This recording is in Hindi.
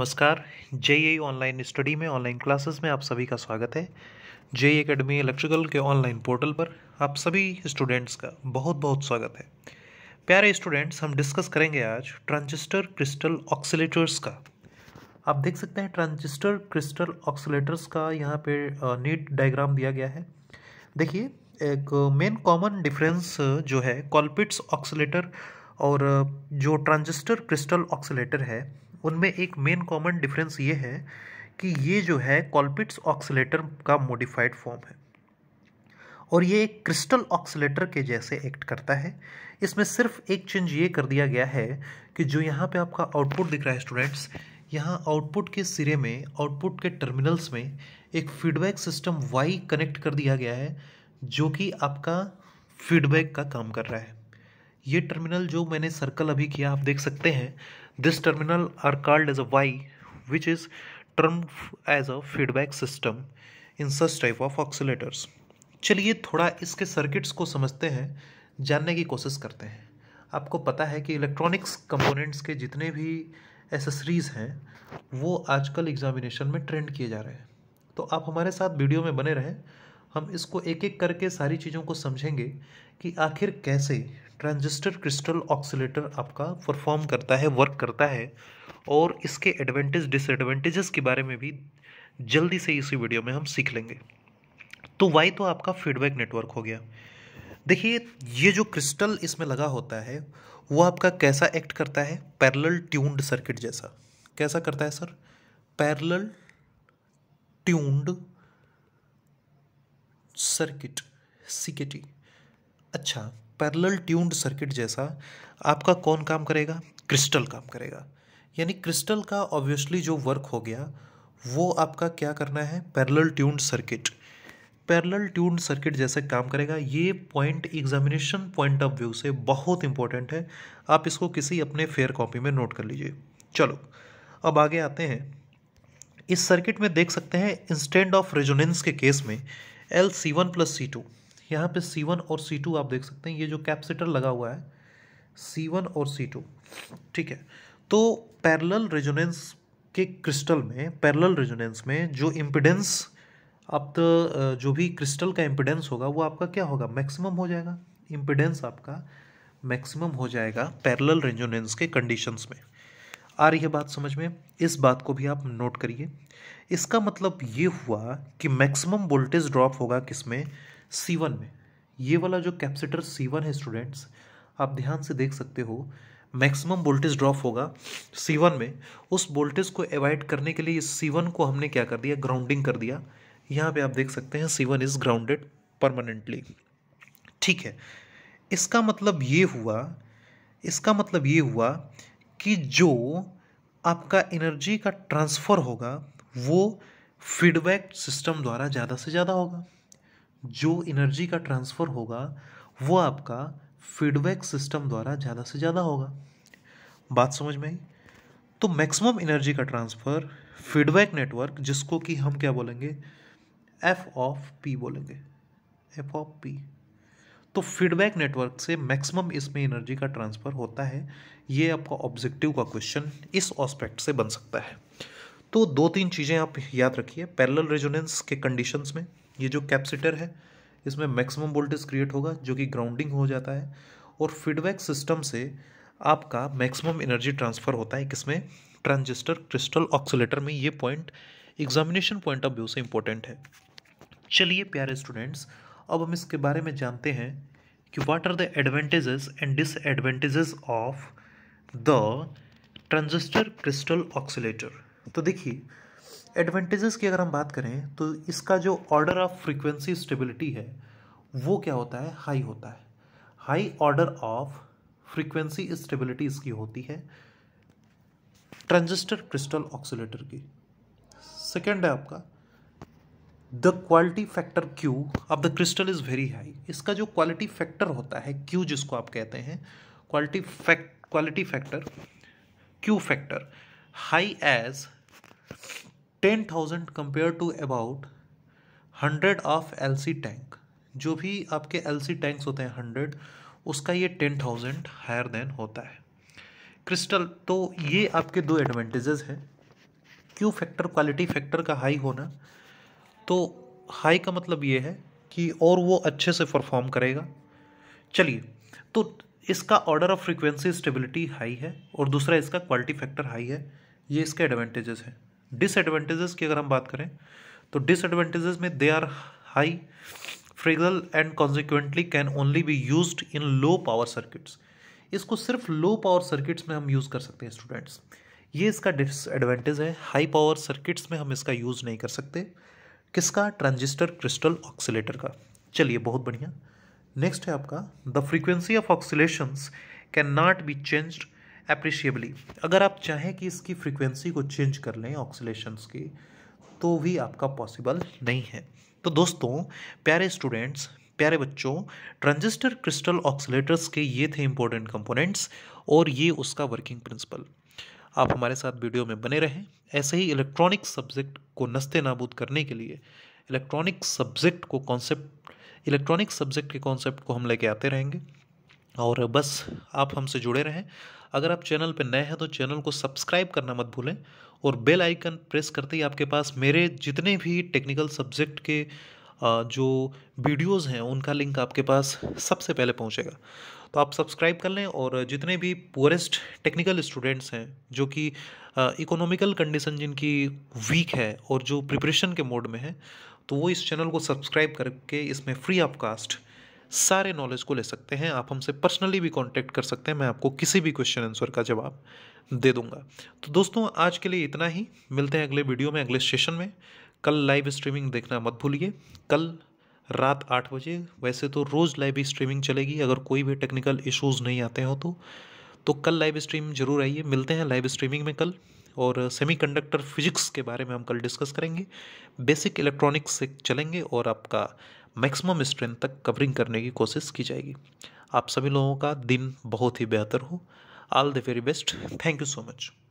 नमस्कार जे ऑनलाइन स्टडी में ऑनलाइन क्लासेस में आप सभी का स्वागत है जे अकेडमी इलेक्ट्रिकल के ऑनलाइन पोर्टल पर आप सभी स्टूडेंट्स का बहुत बहुत स्वागत है प्यारे स्टूडेंट्स हम डिस्कस करेंगे आज ट्रांजिस्टर क्रिस्टल ऑक्सीटर्स का आप देख सकते हैं ट्रांजिस्टर क्रिस्टल ऑक्सीटर्स का यहाँ पे नीट डायग्राम दिया गया है देखिए एक मेन कॉमन डिफरेंस जो है कॉलपिट्स ऑक्सीटर और जो ट्रांजिस्टर क्रिस्टल ऑक्सीटर है उनमें एक मेन कॉमन डिफरेंस ये है कि ये जो है कॉलपिट्स ऑक्सीटर का मॉडिफाइड फॉर्म है और ये एक क्रिस्टल ऑक्सीटर के जैसे एक्ट करता है इसमें सिर्फ एक चेंज ये कर दिया गया है कि जो यहाँ पे आपका आउटपुट दिख रहा है स्टूडेंट्स यहाँ आउटपुट के सिरे में आउटपुट के टर्मिनल्स में एक फीडबैक सिस्टम वाई कनेक्ट कर दिया गया है जो कि आपका फीडबैक का काम कर रहा है ये टर्मिनल जो मैंने सर्कल अभी किया आप देख सकते हैं this terminal are called as a Y which is term as a feedback system in such type of oscillators चलिए थोड़ा इसके सर्किट्स को समझते हैं जानने की कोशिश करते हैं आपको पता है कि इलेक्ट्रॉनिक्स कंपोनेंट्स के जितने भी एसेसरीज़ हैं वो आजकल एग्जामिनेशन में ट्रेंड किए जा रहे हैं तो आप हमारे साथ वीडियो में बने रहें हम इसको एक एक करके सारी चीज़ों को समझेंगे कि आखिर कैसे ट्रांजिस्टर क्रिस्टल ऑक्सीटर आपका परफॉर्म करता है वर्क करता है और इसके एडवांटेज डिसएडवांटेजेस के बारे में भी जल्दी से इसी वीडियो में हम सीख लेंगे तो वाई तो आपका फीडबैक नेटवर्क हो गया देखिए ये जो क्रिस्टल इसमें लगा होता है वो आपका कैसा एक्ट करता है पैरेलल ट्यून्ड सर्किट जैसा कैसा करता है sir parallel tuned circuit CKT अच्छा पैरेलल ट्यून्ड सर्किट जैसा आपका कौन काम करेगा क्रिस्टल काम करेगा यानी क्रिस्टल का ऑब्वियसली जो वर्क हो गया वो आपका क्या करना है parallel tuned circuit parallel tuned circuit जैसे काम करेगा ये point examination point of view से बहुत इंपॉर्टेंट है आप इसको किसी अपने फेयर कॉपी में नोट कर लीजिए चलो अब आगे आते हैं इस सर्किट में देख सकते हैं इंस्टेंट ऑफ रेजोनेंस के केस में L C one plus C two यहाँ पर सी वन और सी टू आप देख सकते हैं ये जो कैपेसिटर लगा हुआ है सी वन और सी टू ठीक है तो पैरेलल रेजोनेंस के क्रिस्टल में पैरेलल रेजोनेंस में जो इम्पिडेंस अब तो जो भी क्रिस्टल का इम्पिडेंस होगा वो आपका क्या होगा मैक्सिमम हो जाएगा इम्पिडेंस आपका मैक्सिमम हो जाएगा पैरेलल रेजोनेंस के कंडीशंस में आ रही है बात समझ में इस बात को भी आप नोट करिए इसका मतलब ये हुआ कि मैक्सिमम वोल्टेज ड्रॉप होगा किस में सी वन में ये वाला जो कैपेसिटर सी वन है स्टूडेंट्स आप ध्यान से देख सकते हो मैक्सिमम वोल्टेज ड्रॉप होगा सी वन में उस वोल्टेज को अवॉइड करने के लिए इस सी वन को हमने क्या कर दिया ग्राउंडिंग कर दिया यहाँ पे आप देख सकते हैं C one is grounded permanently ठीक है इसका मतलब ये हुआ इसका मतलब ये हुआ कि जो आपका एनर्जी का ट्रांसफ़र होगा वो फीडबैक सिस्टम द्वारा ज़्यादा से ज़्यादा होगा जो एनर्जी का ट्रांसफ़र होगा वो आपका फीडबैक सिस्टम द्वारा ज़्यादा से ज़्यादा होगा बात समझ में आई तो मैक्सिमम एनर्जी का ट्रांसफ़र फीडबैक नेटवर्क जिसको कि हम क्या बोलेंगे एफ ऑफ पी बोलेंगे एफ ऑफ पी तो फीडबैक नेटवर्क से मैक्सिमम इसमें एनर्जी का ट्रांसफ़र होता है ये आपका ऑब्जेक्टिव का क्वेश्चन इस ऑस्पेक्ट से बन सकता है तो दो तीन चीज़ें आप याद रखिए पैरेलल रेजोनेंस के कंडीशंस में ये जो कैपेसिटर है इसमें मैक्सिमम वोल्टेज क्रिएट होगा जो कि ग्राउंडिंग हो जाता है और फीडबैक सिस्टम से आपका मैक्सिमम एनर्जी ट्रांसफ़र होता है किसमें ट्रांजिस्टर क्रिस्टल ऑक्सीटर में ये point examination point of view से इंपॉर्टेंट है चलिए प्यारे स्टूडेंट्स अब हम इसके बारे में जानते हैं कि what are the advantages and disadvantages of the transistor crystal oscillator तो देखिए एडवांटेजेस की अगर हम बात करें तो इसका जो ऑर्डर ऑफ फ्रीक्वेंसी स्टेबिलिटी है वो क्या होता है हाई होता है high order of frequency stability इसकी होती है ट्रांजिस्टर क्रिस्टल ऑक्सीटर की सेकेंड है आपका the quality factor Q of the crystal is very high इसका जो क्वालिटी फैक्टर होता है क्यू जिसको आप कहते हैं quality fact quality factor Q factor high as ten thousand compare to about hundred of L C tank जो भी आपके एल सी टैंक्स होते हैं हंड्रेड उसका ये टेन थाउजेंड हायर देन होता है क्रिस्टल तो ये आपके दो एडवांटेजेस हैं क्यू फैक्टर क्वालिटी फैक्टर का हाई होना तो हाई का मतलब ये है कि और वो अच्छे से परफॉर्म करेगा चलिए तो इसका order of frequency stability high है और दूसरा इसका क्वालिटी फैक्टर हाई है ये इसके एडवांटेजेस हैं डिसएडवांटेजेस की अगर हम बात करें तो डिसएडवांटेजेस में they are high fragile and consequently can only be use in low power circuits इसको सिर्फ लो पावर सर्किट्स में हम यूज़ कर सकते हैं स्टूडेंट्स ये इसका डिसएडवांटेज है हाई पावर सर्किट्स में हम इसका यूज़ नहीं कर सकते किसका ट्रांजिस्टर क्रिस्टल ऑक्सीटर का चलिए बहुत बढ़िया नेक्स्ट है आपका the frequency of oscillations can not be changed appreciably अगर आप चाहें कि इसकी फ्रीक्वेंसी को चेंज कर लें ऑक्सीलेशंस की तो भी आपका पॉसिबल नहीं है तो दोस्तों प्यारे स्टूडेंट्स प्यारे बच्चों ट्रांजिस्टर क्रिस्टल ऑक्सीटर्स के ये थे इंपॉर्टेंट कंपोनेंट्स और ये उसका वर्किंग प्रिंसिपल आप हमारे साथ वीडियो में बने रहें ऐसे ही इलेक्ट्रॉनिक सब्जेक्ट को नस्ते नाबूद करने के लिए इलेक्ट्रॉनिक सब्जेक्ट को कॉन्सेप्ट इलेक्ट्रॉनिक सब्जेक्ट के कॉन्सेप्ट को हम लेके आते रहेंगे और बस आप हमसे जुड़े रहें अगर आप चैनल पर नए हैं तो चैनल को सब्सक्राइब करना मत भूलें और बेल आइकन प्रेस करते ही आपके पास मेरे जितने भी टेक्निकल सब्जेक्ट के जो वीडियोस हैं उनका लिंक आपके पास सबसे पहले पहुंचेगा तो आप सब्सक्राइब कर लें और जितने भी पुअरेस्ट टेक्निकल स्टूडेंट्स हैं जो कि इकोनॉमिकल कंडीशन जिनकी वीक है और जो प्रिपरेशन के मोड में है तो वो इस चैनल को सब्सक्राइब करके इसमें फ्री ऑफ कास्ट सारे नॉलेज को ले सकते हैं आप हमसे पर्सनली भी कांटेक्ट कर सकते हैं मैं आपको किसी भी क्वेश्चन आंसर का जवाब दे दूंगा तो दोस्तों आज के लिए इतना ही मिलते हैं अगले वीडियो में अगले सेशन में कल लाइव स्ट्रीमिंग देखना मत भूलिए कल रात आठ बजे वैसे तो रोज़ लाइव स्ट्रीमिंग चलेगी अगर कोई भी टेक्निकल इश्यूज़ नहीं आते हो तो तो कल लाइव स्ट्रीम जरूर आइए मिलते हैं लाइव स्ट्रीमिंग में कल और सेमीकंडक्टर फिजिक्स के बारे में हम कल डिस्कस करेंगे बेसिक इलेक्ट्रॉनिक्स से चलेंगे और आपका मैक्सिमम स्ट्रेंथ तक कवरिंग करने की कोशिश की जाएगी आप सभी लोगों का दिन बहुत ही बेहतर हो all the very best thank you so much